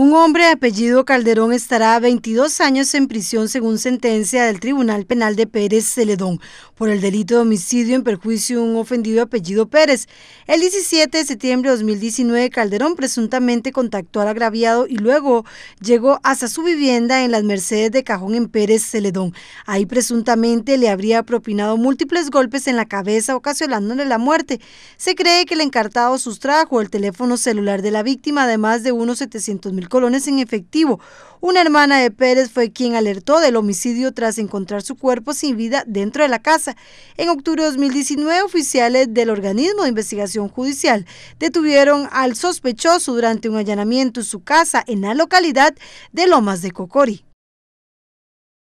Un hombre de apellido Calderón estará 22 años en prisión según sentencia del Tribunal Penal de Pérez Celedón por el delito de homicidio en perjuicio de un ofendido apellido Pérez. El 17 de septiembre de 2019 Calderón presuntamente contactó al agraviado y luego llegó hasta su vivienda en las Mercedes de Cajón en Pérez Celedón. Ahí presuntamente le habría propinado múltiples golpes en la cabeza ocasionándole la muerte. Se cree que el encartado sustrajo el teléfono celular de la víctima además de unos 700 mil colones en efectivo. Una hermana de Pérez fue quien alertó del homicidio tras encontrar su cuerpo sin vida dentro de la casa. En octubre de 2019, oficiales del organismo de investigación judicial detuvieron al sospechoso durante un allanamiento en su casa en la localidad de Lomas de Cocori.